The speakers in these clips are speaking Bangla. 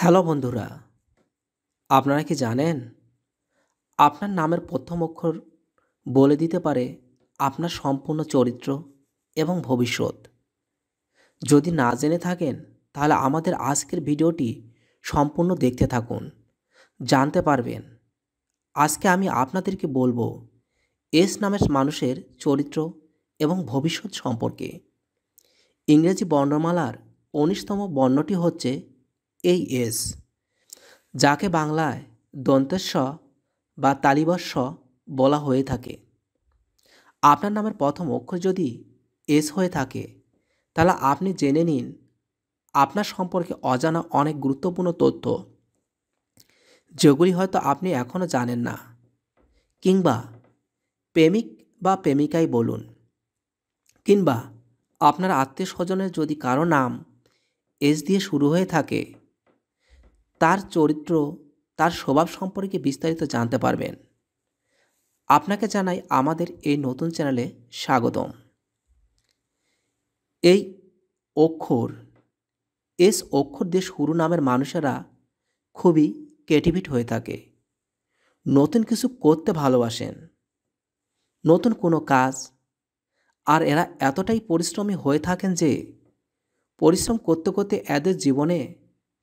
হ্যালো বন্ধুরা আপনারা কি জানেন আপনার নামের প্রথম অক্ষর বলে দিতে পারে আপনার সম্পূর্ণ চরিত্র এবং ভবিষ্যৎ যদি না জেনে থাকেন তাহলে আমাদের আজকের ভিডিওটি সম্পূর্ণ দেখতে থাকুন জানতে পারবেন আজকে আমি আপনাদেরকে বলবো এস নামের মানুষের চরিত্র এবং ভবিষ্যৎ সম্পর্কে ইংরেজি বর্ণমালার উনিশতম বর্ণটি হচ্ছে এই এস যাকে বাংলায় দন্তেশ্ব বা তালিবস্ব বলা হয়ে থাকে আপনার নামের প্রথম অক্ষর যদি এস হয়ে থাকে তাহলে আপনি জেনে নিন আপনার সম্পর্কে অজানা অনেক গুরুত্বপূর্ণ তথ্য যেগুলি হয়তো আপনি এখনও জানেন না কিংবা প্রেমিক বা প্রেমিকাই বলুন কিংবা আপনার আত্মীয় স্বজনের যদি কারো নাম এস দিয়ে শুরু হয়ে থাকে তার চরিত্র তার স্বভাব সম্পর্কে বিস্তারিত জানতে পারবেন আপনাকে জানাই আমাদের এই নতুন চ্যানেলে স্বাগতম এই অক্ষর এস অক্ষর দিয়ে শুরু নামের মানুষেরা খুবই ক্রিয়েটিভিট হয়ে থাকে নতুন কিছু করতে ভালোবাসেন নতুন কোনো কাজ আর এরা এতটাই পরিশ্রমী হয়ে থাকেন যে পরিশ্রম করতে করতে এদের জীবনে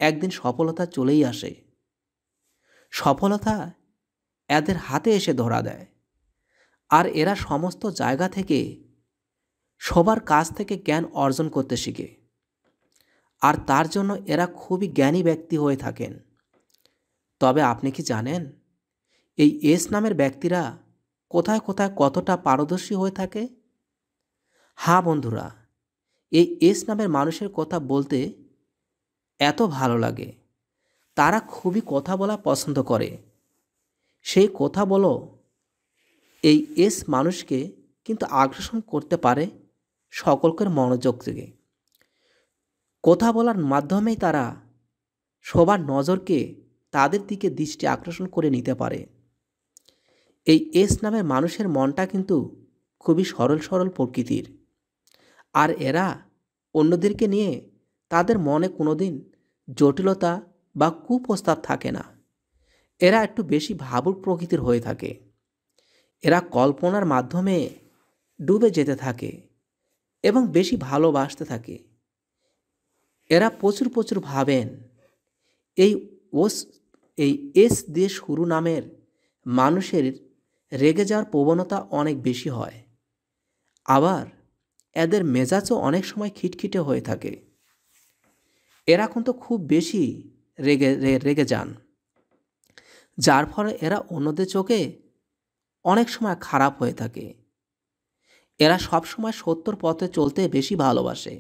একদিন সফলতা চলেই আসে সফলতা এদের হাতে এসে ধরা দেয় আর এরা সমস্ত জায়গা থেকে সবার কাছ থেকে জ্ঞান অর্জন করতে শিখে আর তার জন্য এরা খুবই জ্ঞানী ব্যক্তি হয়ে থাকেন তবে আপনি কি জানেন এই এস নামের ব্যক্তিরা কোথায় কোথায় কতটা পারদর্শী হয়ে থাকে হ্যাঁ বন্ধুরা এই এস নামের মানুষের কথা বলতে এত ভালো লাগে তারা খুবই কথা বলা পছন্দ করে সেই কথা বলো এই এস মানুষকে কিন্তু আকর্ষণ করতে পারে সকলকের মনোযোগ থেকে কথা বলার মাধ্যমেই তারা সবার নজরকে তাদের দিকে দৃষ্টি আকর্ষণ করে নিতে পারে এই এস নামের মানুষের মনটা কিন্তু খুবই সরল সরল প্রকৃতির আর এরা অন্যদেরকে নিয়ে তাদের মনে কোনোদিন জটিলতা বা কুপ্রস্তাব থাকে না এরা একটু বেশি ভাবুক প্রকৃতির হয়ে থাকে এরা কল্পনার মাধ্যমে ডুবে যেতে থাকে এবং বেশি ভালোবাসতে থাকে এরা প্রচুর প্রচুর ভাবেন এই ওস এই এস দিয়ে শুরু নামের মানুষের রেগে যাওয়ার প্রবণতা অনেক বেশি হয় আবার এদের মেজাজও অনেক সময় খিটখিটে হয়ে থাকে এরা কিন্তু খুব বেশি রেগে রেগে যান যার ফলে এরা অন্যদের চোখে অনেক সময় খারাপ হয়ে থাকে এরা সব সময় সত্যর পথে চলতে বেশি ভালোবাসে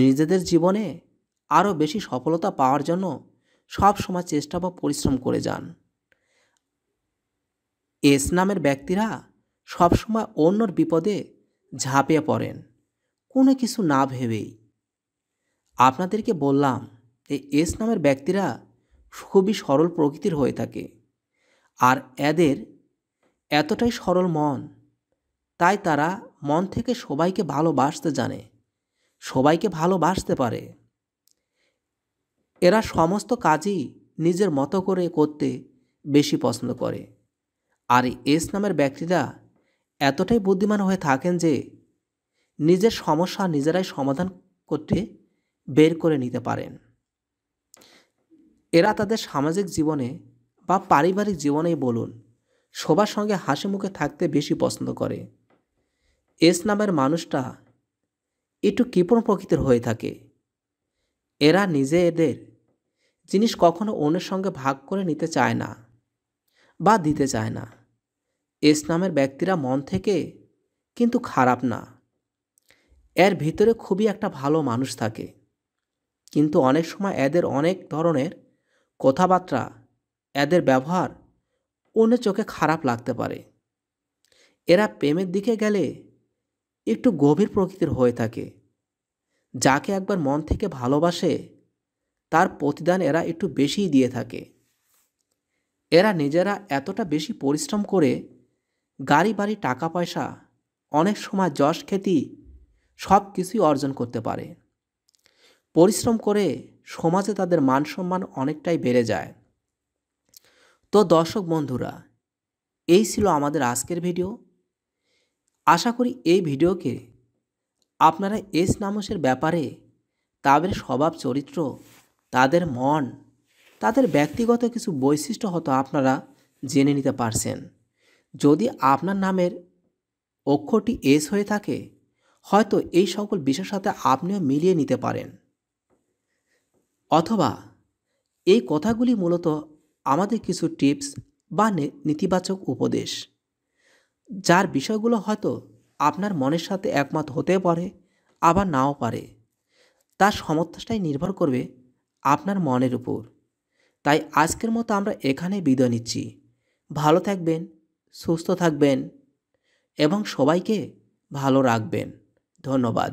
নিজেদের জীবনে আরও বেশি সফলতা পাওয়ার জন্য সব সময় চেষ্টা বা পরিশ্রম করে যান এস নামের ব্যক্তিরা সবসময় অন্যর বিপদে ঝাঁপিয়ে পড়েন কোনো কিছু না ভেবেই আপনাদেরকে বললাম এই এস নামের ব্যক্তিরা খুবই সরল প্রকৃতির হয়ে থাকে আর এদের এতটাই সরল মন তাই তারা মন থেকে সবাইকে ভালোবাসতে জানে সবাইকে ভালোবাসতে পারে এরা সমস্ত কাজই নিজের মতো করে করতে বেশি পছন্দ করে আর এস নামের ব্যক্তিরা এতটাই বুদ্ধিমান হয়ে থাকেন যে নিজের সমস্যা নিজেরাই সমাধান করতে বের করে নিতে পারেন এরা তাদের সামাজিক জীবনে বা পারিবারিক জীবনেই বলুন সবার সঙ্গে হাসি মুখে থাকতে বেশি পছন্দ করে এস নামের মানুষটা একটু কৃপণ প্রকৃতির হয়ে থাকে এরা নিজে এদের জিনিস কখনো অন্যের সঙ্গে ভাগ করে নিতে চায় না বা দিতে চায় না এস নামের ব্যক্তিরা মন থেকে কিন্তু খারাপ না এর ভিতরে খুবই একটা ভালো মানুষ থাকে কিন্তু অনেক সময় এদের অনেক ধরনের কথাবার্তা এদের ব্যবহার অন্য চোখে খারাপ লাগতে পারে এরা প্রেমের দিকে গেলে একটু গভীর প্রকৃতির হয়ে থাকে যাকে একবার মন থেকে ভালোবাসে তার প্রতিদান এরা একটু বেশিই দিয়ে থাকে এরা নিজেরা এতটা বেশি পরিশ্রম করে গাড়ি বাড়ি টাকা পয়সা অনেক সময় যশ খ্যাতি সব কিছুই অর্জন করতে পারে পরিশ্রম করে সমাজে তাদের মান সম্মান অনেকটাই বেড়ে যায় তো দর্শক বন্ধুরা এই ছিল আমাদের আজকের ভিডিও আশা করি এই ভিডিওকে আপনারা এস নামসের ব্যাপারে তাদের স্বভাব চরিত্র তাদের মন তাদের ব্যক্তিগত কিছু বৈশিষ্ট্য হয়তো আপনারা জেনে নিতে পারছেন যদি আপনার নামের অক্ষরটি এস হয়ে থাকে হয়তো এই সকল বিষয়ের সাথে আপনিও মিলিয়ে নিতে পারেন অথবা এই কথাগুলি মূলত আমাদের কিছু টিপস বা নেতিবাচক উপদেশ যার বিষয়গুলো হয়তো আপনার মনের সাথে একমত হতে পারে আবার নাও পারে তার সমর্থনটাই নির্ভর করবে আপনার মনের উপর তাই আজকের মতো আমরা এখানে বিদায় নিচ্ছি ভালো থাকবেন সুস্থ থাকবেন এবং সবাইকে ভালো রাখবেন ধন্যবাদ